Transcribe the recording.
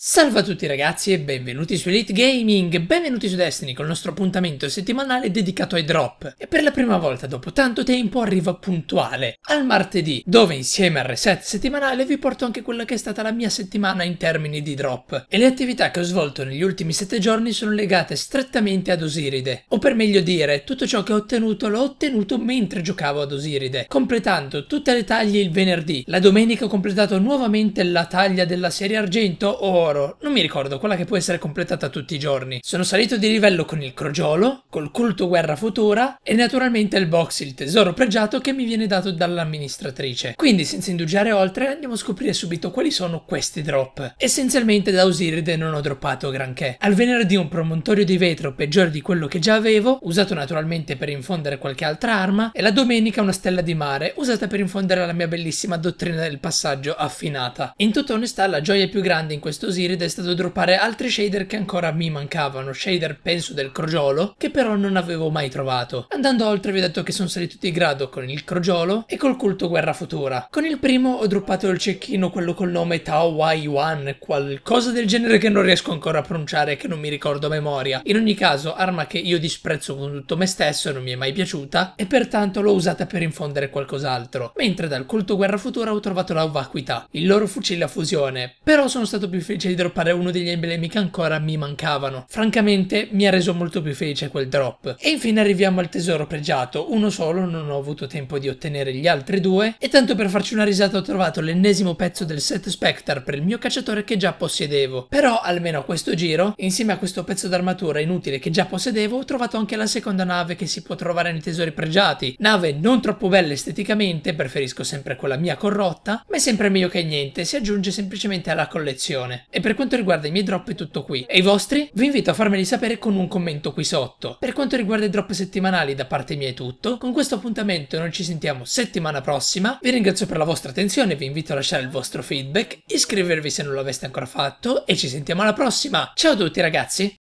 Salve a tutti ragazzi e benvenuti su Elite Gaming, benvenuti su Destiny con il nostro appuntamento settimanale dedicato ai drop e per la prima volta dopo tanto tempo arrivo puntuale al martedì dove insieme al reset settimanale vi porto anche quella che è stata la mia settimana in termini di drop e le attività che ho svolto negli ultimi 7 giorni sono legate strettamente ad Osiride o per meglio dire tutto ciò che ho ottenuto l'ho ottenuto mentre giocavo ad Osiride completando tutte le taglie il venerdì, la domenica ho completato nuovamente la taglia della serie argento o oro, non mi ricordo, quella che può essere completata tutti i giorni. Sono salito di livello con il crogiolo, col culto guerra futura e naturalmente il box, il tesoro pregiato che mi viene dato dall'amministratrice. Quindi senza indugiare oltre andiamo a scoprire subito quali sono questi drop. Essenzialmente da Osiride non ho droppato granché. Al venerdì un promontorio di vetro peggiore di quello che già avevo, usato naturalmente per infondere qualche altra arma, e la domenica una stella di mare, usata per infondere la mia bellissima dottrina del passaggio affinata. In tutta onestà la gioia più grande in questo Osiride Rosiride è stato droppare altri shader che ancora mi mancavano, shader penso del crogiolo, che però non avevo mai trovato. Andando oltre vi ho detto che sono salito di grado con il crogiolo e col culto guerra futura. Con il primo ho droppato il cecchino, quello col nome Tao Wai Wan, qualcosa del genere che non riesco ancora a pronunciare e che non mi ricordo a memoria. In ogni caso, arma che io disprezzo con tutto me stesso, non mi è mai piaciuta, e pertanto l'ho usata per infondere qualcos'altro. Mentre dal culto guerra futura ho trovato la vacuità, il loro fucile a fusione, però sono stato più felice invece di droppare uno degli emblemi che ancora mi mancavano. Francamente mi ha reso molto più felice quel drop. E infine arriviamo al tesoro pregiato, uno solo, non ho avuto tempo di ottenere gli altri due, e tanto per farci una risata ho trovato l'ennesimo pezzo del set Spectre per il mio cacciatore che già possedevo. Però almeno a questo giro, insieme a questo pezzo d'armatura inutile che già possedevo, ho trovato anche la seconda nave che si può trovare nei tesori pregiati. Nave non troppo bella esteticamente, preferisco sempre quella mia corrotta, ma è sempre meglio che niente, si aggiunge semplicemente alla collezione. E e per quanto riguarda i miei drop è tutto qui. E i vostri? Vi invito a farmeli sapere con un commento qui sotto. Per quanto riguarda i drop settimanali da parte mia è tutto. Con questo appuntamento noi ci sentiamo settimana prossima. Vi ringrazio per la vostra attenzione, vi invito a lasciare il vostro feedback, iscrivervi se non l'aveste ancora fatto e ci sentiamo alla prossima. Ciao a tutti ragazzi!